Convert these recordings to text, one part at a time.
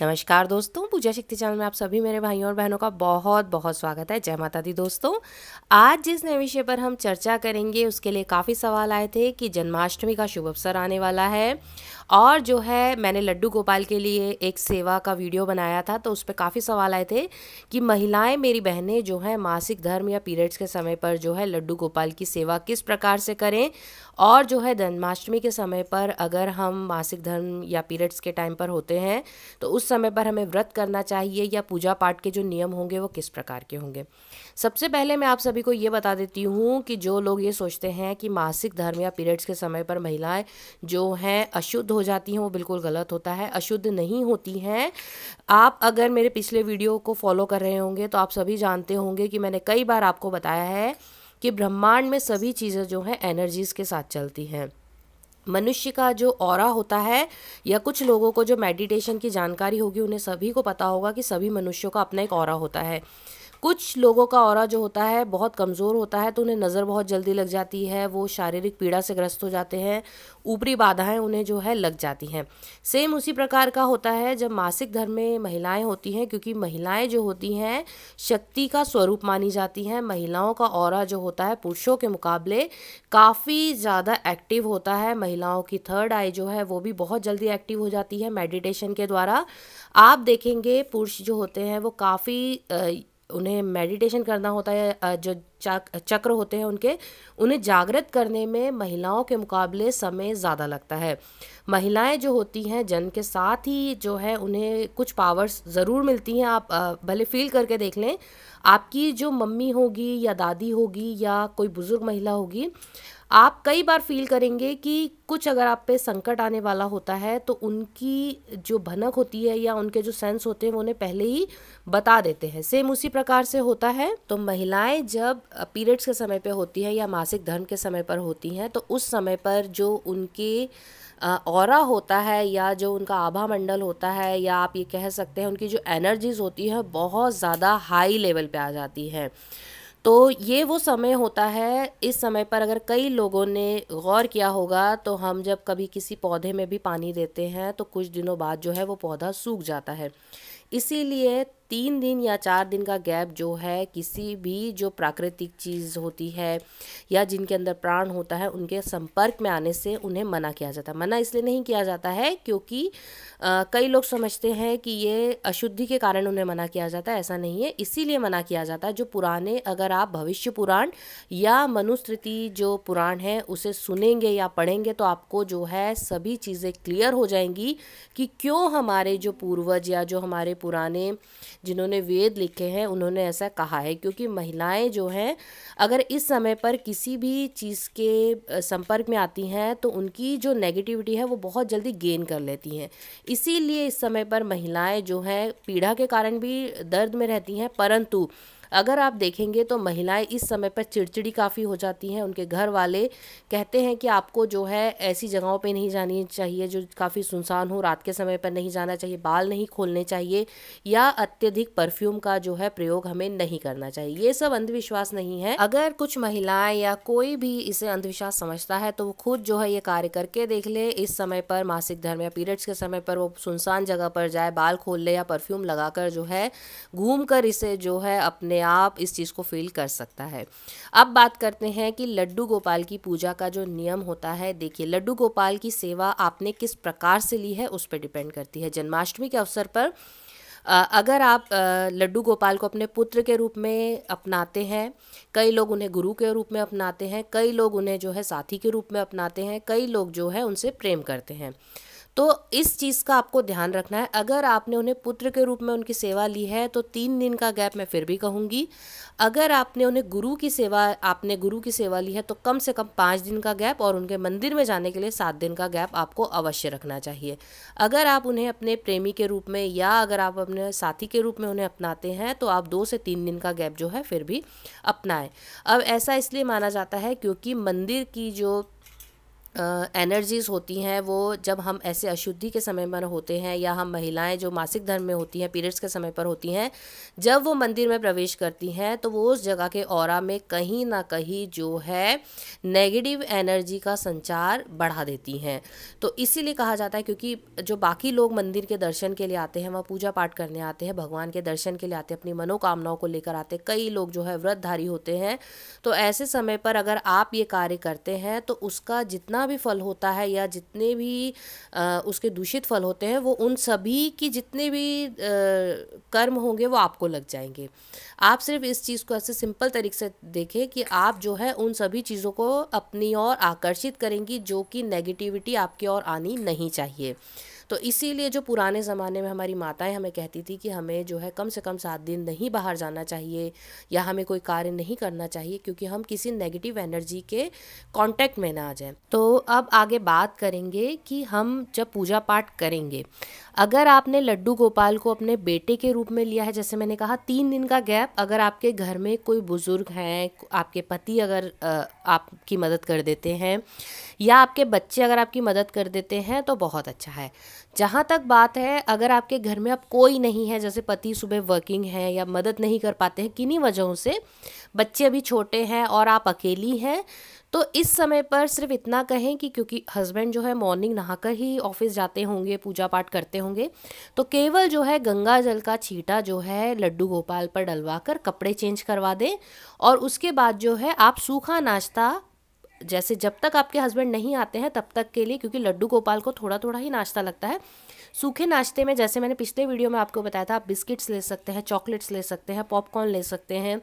नमस्कार दोस्तों पूजा शक्ति चैनल में आप सभी मेरे भाइयों और बहनों का बहुत बहुत स्वागत है जय माता दी दोस्तों आज जिस नए विषय पर हम चर्चा करेंगे उसके लिए काफ़ी सवाल आए थे कि जन्माष्टमी का शुभ अवसर आने वाला है और जो है मैंने लड्डू गोपाल के लिए एक सेवा का वीडियो बनाया था तो उस पर काफ़ी सवाल आए थे कि महिलाएं मेरी बहनें जो हैं मासिक धर्म या पीरियड्स के समय पर जो है लड्डू गोपाल की सेवा किस प्रकार से करें और जो है जन्माष्टमी के समय पर अगर हम मासिक धर्म या पीरियड्स के टाइम पर होते हैं तो उस समय पर हमें व्रत करना चाहिए या पूजा पाठ के जो नियम होंगे वो किस प्रकार के होंगे सबसे पहले मैं आप सभी को ये बता देती हूँ कि जो लोग ये सोचते हैं कि मासिक धर्म या पीरियड्स के समय पर महिलाएं जो हैं अशुद्ध हो जाती हैं वो बिल्कुल गलत होता है अशुद्ध नहीं होती हैं आप अगर मेरे पिछले वीडियो को फॉलो कर रहे होंगे तो आप सभी जानते होंगे कि मैंने कई बार आपको बताया है कि ब्रह्मांड में सभी चीज़ें जो हैं एनर्जीज़ के साथ चलती हैं मनुष्य का जो और होता है या कुछ लोगों को जो मेडिटेशन की जानकारी होगी उन्हें सभी को पता होगा कि सभी मनुष्यों का अपना एक और होता है कुछ लोगों का और जो होता है बहुत कमज़ोर होता है तो उन्हें नज़र बहुत जल्दी लग जाती है वो शारीरिक पीड़ा से ग्रस्त हो जाते हैं ऊपरी बाधाएं उन्हें जो है लग जाती हैं सेम उसी प्रकार का होता है जब मासिक धर्म में महिलाएं होती हैं क्योंकि महिलाएं जो होती हैं शक्ति का स्वरूप मानी जाती हैं महिलाओं का और जो होता है पुरुषों के मुकाबले काफ़ी ज़्यादा एक्टिव होता है महिलाओं की थर्ड आई जो है वो भी बहुत जल्दी एक्टिव हो जाती है मेडिटेशन के द्वारा आप देखेंगे पुरुष जो होते हैं वो काफ़ी उन्हें मेडिटेशन करना होता है जो चक चक्र होते हैं उनके उन्हें जागृत करने में महिलाओं के मुकाबले समय ज़्यादा लगता है महिलाएं जो होती हैं जन के साथ ही जो है उन्हें कुछ पावर्स ज़रूर मिलती हैं आप भले फील करके देख लें आपकी जो मम्मी होगी या दादी होगी या कोई बुज़ुर्ग महिला होगी आप कई बार फील करेंगे कि कुछ अगर आप पे संकट आने वाला होता है तो उनकी जो भनक होती है या उनके जो सेंस होते हैं वो उन्हें पहले ही बता देते हैं सेम उसी प्रकार से होता है तो महिलाएं जब पीरियड्स के समय पे होती हैं या मासिक धर्म के समय पर होती हैं तो उस समय पर जो उनके और होता है या जो उनका आभा मंडल होता है या आप ये कह सकते हैं उनकी जो एनर्जीज़ होती हैं बहुत ज़्यादा हाई लेवल पे आ जाती हैं तो ये वो समय होता है इस समय पर अगर कई लोगों ने गौर किया होगा तो हम जब कभी किसी पौधे में भी पानी देते हैं तो कुछ दिनों बाद जो है वो पौधा सूख जाता है इसीलिए तीन दिन या चार दिन का गैप जो है किसी भी जो प्राकृतिक चीज़ होती है या जिनके अंदर प्राण होता है उनके संपर्क में आने से उन्हें मना किया जाता है मना इसलिए नहीं किया जाता है क्योंकि आ, कई लोग समझते हैं कि ये अशुद्धि के कारण उन्हें मना किया जाता है ऐसा नहीं है इसीलिए मना किया जाता है जो पुराने अगर आप भविष्य पुराण या मनुस्मृति जो पुराण है उसे सुनेंगे या पढ़ेंगे तो आपको जो है सभी चीज़ें क्लियर हो जाएंगी कि क्यों हमारे जो पूर्वज या जो हमारे पुराने जिन्होंने वेद लिखे हैं उन्होंने ऐसा कहा है क्योंकि महिलाएं जो हैं अगर इस समय पर किसी भी चीज़ के संपर्क में आती हैं तो उनकी जो नेगेटिविटी है वो बहुत जल्दी गेन कर लेती हैं इसीलिए इस समय पर महिलाएं जो हैं पीढ़ा के कारण भी दर्द में रहती हैं परंतु अगर आप देखेंगे तो महिलाएं इस समय पर चिड़चिड़ी काफ़ी हो जाती हैं उनके घर वाले कहते हैं कि आपको जो है ऐसी जगहों पे नहीं जानी चाहिए जो काफ़ी सुनसान हो रात के समय पर नहीं जाना चाहिए बाल नहीं खोलने चाहिए या अत्यधिक परफ्यूम का जो है प्रयोग हमें नहीं करना चाहिए ये सब अंधविश्वास नहीं है अगर कुछ महिलाएं या कोई भी इसे अंधविश्वास समझता है तो वो खुद जो है ये कार्य करके देख ले इस समय पर मासिक धर्म या पीरियड्स के समय पर वो सुनसान जगह पर जाए बाल खोल ले या परफ्यूम लगाकर जो है घूम कर इसे जो है अपने अपने आप इस चीज़ को फील कर सकता है अब बात करते हैं कि लड्डू गोपाल की पूजा का जो नियम होता है देखिए लड्डू गोपाल की सेवा आपने किस प्रकार से ली है उस पर डिपेंड करती है जन्माष्टमी के अवसर पर अगर आप लड्डू गोपाल को अपने पुत्र के रूप में अपनाते हैं कई लोग उन्हें गुरु के रूप में अपनाते हैं कई लोग उन्हें जो है साथी के रूप में अपनाते हैं कई लोग जो है उनसे प्रेम करते हैं तो इस चीज़ का आपको ध्यान रखना है अगर आपने उन्हें पुत्र के रूप में उनकी सेवा ली है तो तीन दिन का गैप मैं फिर भी कहूँगी अगर आपने उन्हें गुरु की सेवा आपने गुरु की सेवा ली है तो कम से कम पाँच दिन का गैप और उनके मंदिर में जाने के लिए सात दिन का गैप आपको अवश्य रखना चाहिए अगर आप उन्हें अपने प्रेमी के रूप में या अगर आप अपने साथी के रूप में उन्हें अपनाते हैं तो आप दो से तीन दिन का गैप जो है फिर भी अपनाएं अब ऐसा इसलिए माना जाता है क्योंकि मंदिर की जो एनर्जीज़ uh, होती हैं वो जब हम ऐसे अशुद्धि के समय पर होते हैं या हम महिलाएं जो मासिक धर्म में होती हैं पीरियड्स के समय पर होती हैं जब वो मंदिर में प्रवेश करती हैं तो वो उस जगह के और में कहीं ना कहीं जो है नेगेटिव एनर्जी का संचार बढ़ा देती हैं तो इसीलिए कहा जाता है क्योंकि जो बाकी लोग मंदिर के दर्शन के लिए आते हैं वह पूजा पाठ करने आते हैं भगवान के दर्शन के लिए आते हैं अपनी मनोकामनाओं को लेकर आते हैं कई लोग जो है व्रतधारी होते हैं तो ऐसे समय पर अगर आप ये कार्य करते हैं तो उसका जितना जितना भी फल होता है या जितने भी उसके दूषित फल होते हैं वो उन सभी की जितने भी कर्म होंगे वो आपको लग जाएंगे आप सिर्फ इस चीज़ को ऐसे सिंपल तरीके से देखें कि आप जो है उन सभी चीज़ों को अपनी ओर आकर्षित करेंगी जो कि नेगेटिविटी आपकी ओर आनी नहीं चाहिए तो इसीलिए जो पुराने ज़माने में हमारी माताएं हमें कहती थी कि हमें जो है कम से कम सात दिन नहीं बाहर जाना चाहिए या हमें कोई कार्य नहीं करना चाहिए क्योंकि हम किसी नेगेटिव एनर्जी के कॉन्टैक्ट में ना आ जाए तो अब आगे बात करेंगे कि हम जब पूजा पाठ करेंगे अगर आपने लड्डू गोपाल को अपने बेटे के रूप में लिया है जैसे मैंने कहा तीन दिन का गैप अगर आपके घर में कोई बुज़ुर्ग हैं आपके पति अगर आपकी मदद कर देते हैं या आपके बच्चे अगर आपकी मदद कर देते हैं तो बहुत अच्छा है जहाँ तक बात है अगर आपके घर में अब कोई नहीं है जैसे पति सुबह वर्किंग है या मदद नहीं कर पाते हैं किन्हीं वजहों से बच्चे अभी छोटे हैं और आप अकेली हैं तो इस समय पर सिर्फ इतना कहें कि क्योंकि हस्बैंड जो है मॉर्निंग नहाकर ही ऑफिस जाते होंगे पूजा पाठ करते होंगे तो केवल जो है गंगा जल का छीटा जो है लड्डू गोपाल पर डलवा कर कपड़े चेंज करवा दें और उसके बाद जो है आप सूखा नाश्ता जैसे जब तक आपके हस्बैंड नहीं आते हैं तब तक के लिए क्योंकि लड्डू गोपाल को थोड़ा थोड़ा ही नाश्ता लगता है सूखे नाश्ते में जैसे मैंने पिछले वीडियो में आपको बताया था आप बिस्किट्स ले सकते हैं चॉकलेट्स ले सकते हैं पॉपकॉर्न ले सकते हैं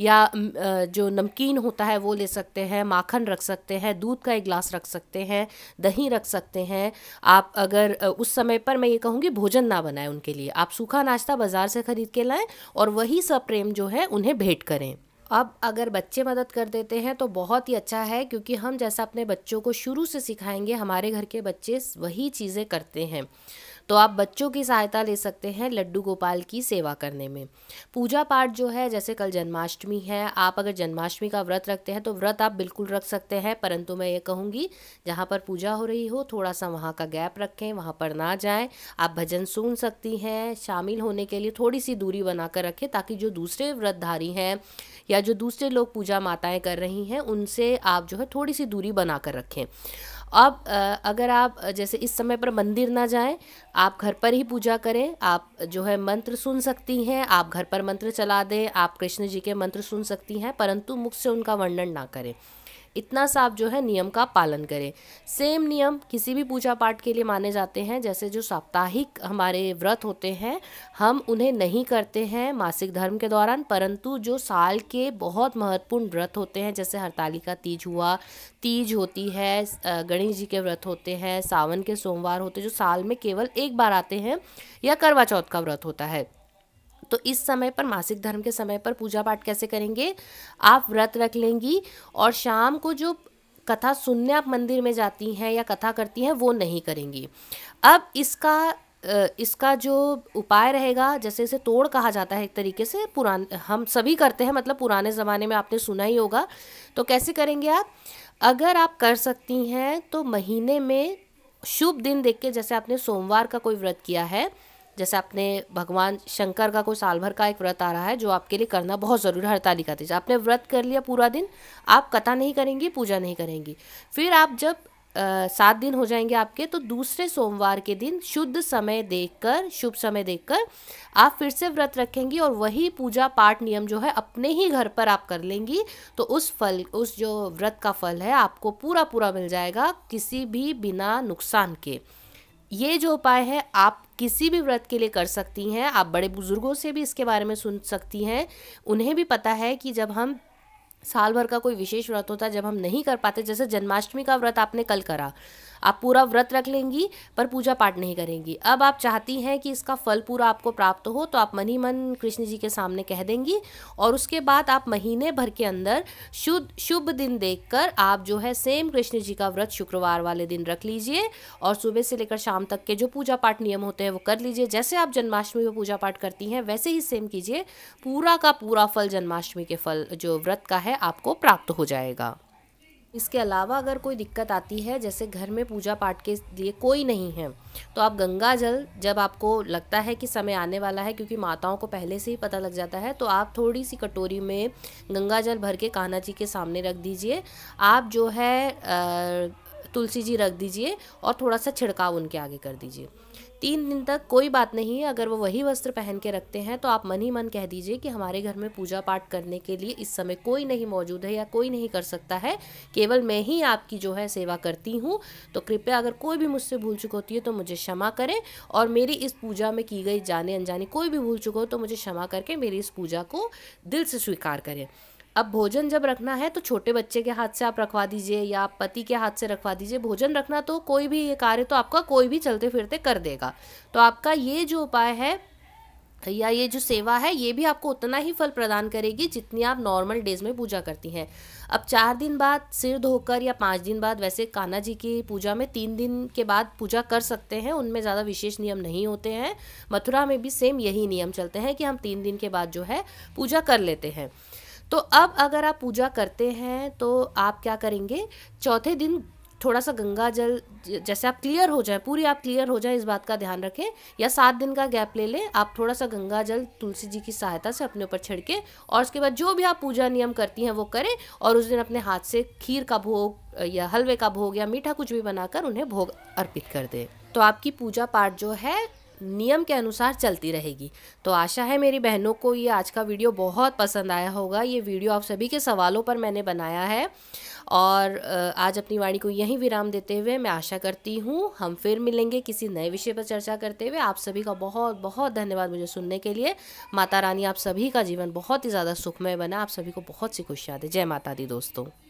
या जो नमकीन होता है वो ले सकते हैं माखन रख सकते हैं दूध का एक ग्लास रख सकते हैं दही रख सकते हैं आप अगर उस समय पर मैं ये कहूँगी भोजन ना बनाएं उनके लिए आप सूखा नाश्ता बाज़ार से ख़रीद के लाएँ और वही सब प्रेम जो है उन्हें भेंट करें अब अगर बच्चे मदद कर देते हैं तो बहुत ही अच्छा है क्योंकि हम जैसा अपने बच्चों को शुरू से सिखाएंगे हमारे घर के बच्चे वही चीज़ें करते हैं तो आप बच्चों की सहायता ले सकते हैं लड्डू गोपाल की सेवा करने में पूजा पाठ जो है जैसे कल जन्माष्टमी है आप अगर जन्माष्टमी का व्रत रखते हैं तो व्रत आप बिल्कुल रख सकते हैं परंतु मैं ये कहूँगी जहाँ पर पूजा हो रही हो थोड़ा सा वहाँ का गैप रखें वहाँ पर ना जाए आप भजन सुन सकती हैं शामिल होने के लिए थोड़ी सी दूरी बनाकर रखें ताकि जो दूसरे व्रतधारी हैं या जो दूसरे लोग पूजा माताएं कर रही हैं उनसे आप जो है थोड़ी सी दूरी बनाकर रखें अब अगर आप जैसे इस समय पर मंदिर ना जाएं आप घर पर ही पूजा करें आप जो है मंत्र सुन सकती हैं आप घर पर मंत्र चला दें आप कृष्ण जी के मंत्र सुन सकती हैं परंतु मुख से उनका वर्णन ना करें इतना सा आप जो है नियम का पालन करें सेम नियम किसी भी पूजा पाठ के लिए माने जाते हैं जैसे जो साप्ताहिक हमारे व्रत होते हैं हम उन्हें नहीं करते हैं मासिक धर्म के दौरान परंतु जो साल के बहुत महत्वपूर्ण व्रत होते हैं जैसे का तीज हुआ तीज होती है गणेश जी के व्रत होते हैं सावन के सोमवार होते जो साल में केवल एक बार आते हैं या करवा चौथ का व्रत होता है तो इस समय पर मासिक धर्म के समय पर पूजा पाठ कैसे करेंगे आप व्रत रख लेंगी और शाम को जो कथा सुनने आप मंदिर में जाती हैं या कथा करती हैं वो नहीं करेंगी अब इसका इसका जो उपाय रहेगा जैसे इसे तोड़ कहा जाता है एक तरीके से पुरान हम सभी करते हैं मतलब पुराने ज़माने में आपने सुना ही होगा तो कैसे करेंगे आप अगर आप कर सकती हैं तो महीने में शुभ दिन देख के जैसे आपने सोमवार का कोई व्रत किया है जैसे आपने भगवान शंकर का कोई साल भर का एक व्रत आ रहा है जो आपके लिए करना बहुत ज़रूरी है का तीज आपने व्रत कर लिया पूरा दिन आप कथा नहीं करेंगी पूजा नहीं करेंगी फिर आप जब सात दिन हो जाएंगे आपके तो दूसरे सोमवार के दिन शुद्ध समय देखकर शुभ समय देखकर आप फिर से व्रत रखेंगी और वही पूजा पाठ नियम जो है अपने ही घर पर आप कर लेंगी तो उस फल उस जो व्रत का फल है आपको पूरा पूरा मिल जाएगा किसी भी बिना नुकसान के ये जो उपाय है आप किसी भी व्रत के लिए कर सकती हैं आप बड़े बुज़ुर्गों से भी इसके बारे में सुन सकती हैं उन्हें भी पता है कि जब हम साल भर का कोई विशेष व्रत होता है जब हम नहीं कर पाते जैसे जन्माष्टमी का व्रत आपने कल करा आप पूरा व्रत रख लेंगी पर पूजा पाठ नहीं करेंगी अब आप चाहती हैं कि इसका फल पूरा आपको प्राप्त हो तो आप मन ही मन कृष्ण जी के सामने कह देंगी और उसके बाद आप महीने भर के अंदर शुद्ध शुभ दिन देखकर आप जो है सेम कृष्ण जी का व्रत शुक्रवार वाले दिन रख लीजिए और सुबह से लेकर शाम तक के जो पूजा पाठ नियम होते हैं वो कर लीजिए जैसे आप जन्माष्टमी में पूजा पाठ करती हैं वैसे ही सेम कीजिए पूरा का पूरा फल जन्माष्टमी के फल जो व्रत का है आपको प्राप्त हो जाएगा इसके अलावा अगर कोई दिक्कत आती है जैसे घर में पूजा पाठ के लिए कोई नहीं है तो आप गंगा जल जब आपको लगता है कि समय आने वाला है क्योंकि माताओं को पहले से ही पता लग जाता है तो आप थोड़ी सी कटोरी में गंगा जल भर के कान्हा जी के सामने रख दीजिए आप जो है आ, तुलसी जी रख दीजिए और थोड़ा सा छिड़काव उनके आगे कर दीजिए तीन दिन तक कोई बात नहीं है अगर वो वही वस्त्र पहन के रखते हैं तो आप मन ही मन कह दीजिए कि हमारे घर में पूजा पाठ करने के लिए इस समय कोई नहीं मौजूद है या कोई नहीं कर सकता है केवल मैं ही आपकी जो है सेवा करती हूँ तो कृपया अगर कोई भी मुझसे भूल चुक होती है तो मुझे क्षमा करें और मेरी इस पूजा में की गई जाने अनजाने कोई भी भूल चुक हो तो मुझे क्षमा करके मेरी इस पूजा को दिल से स्वीकार करें अब भोजन जब रखना है तो छोटे बच्चे के हाथ से आप रखवा दीजिए या पति के हाथ से रखवा दीजिए भोजन रखना तो कोई भी ये कार्य तो आपका कोई भी चलते फिरते कर देगा तो आपका ये जो उपाय है या ये जो सेवा है ये भी आपको उतना ही फल प्रदान करेगी जितनी आप नॉर्मल डेज में पूजा करती हैं अब चार दिन बाद सिर धोकर या पाँच दिन बाद वैसे कान्हा जी की पूजा में तीन दिन के बाद पूजा कर सकते हैं उनमें ज़्यादा विशेष नियम नहीं होते हैं मथुरा में भी सेम यही नियम चलते हैं कि हम तीन दिन के बाद जो है पूजा कर लेते हैं तो अब अगर आप पूजा करते हैं तो आप क्या करेंगे चौथे दिन थोड़ा सा गंगा जल जैसे आप क्लियर हो जाए पूरी आप क्लियर हो जाए इस बात का ध्यान रखें या सात दिन का गैप ले लें आप थोड़ा सा गंगा जल तुलसी जी की सहायता से अपने ऊपर छिड़के और उसके बाद जो भी आप पूजा नियम करती हैं वो करें और उस दिन अपने हाथ से खीर का भोग या हलवे का भोग या मीठा कुछ भी बनाकर उन्हें भोग अर्पित कर दें तो आपकी पूजा पाठ जो है नियम के अनुसार चलती रहेगी तो आशा है मेरी बहनों को ये आज का वीडियो बहुत पसंद आया होगा ये वीडियो आप सभी के सवालों पर मैंने बनाया है और आज अपनी वाणी को यहीं विराम देते हुए मैं आशा करती हूँ हम फिर मिलेंगे किसी नए विषय पर चर्चा करते हुए आप सभी का बहुत बहुत धन्यवाद मुझे सुनने के लिए माता रानी आप सभी का जीवन बहुत ही ज़्यादा सुखमय बना आप सभी को बहुत सी खुशियाँ दे जय माता दी दोस्तों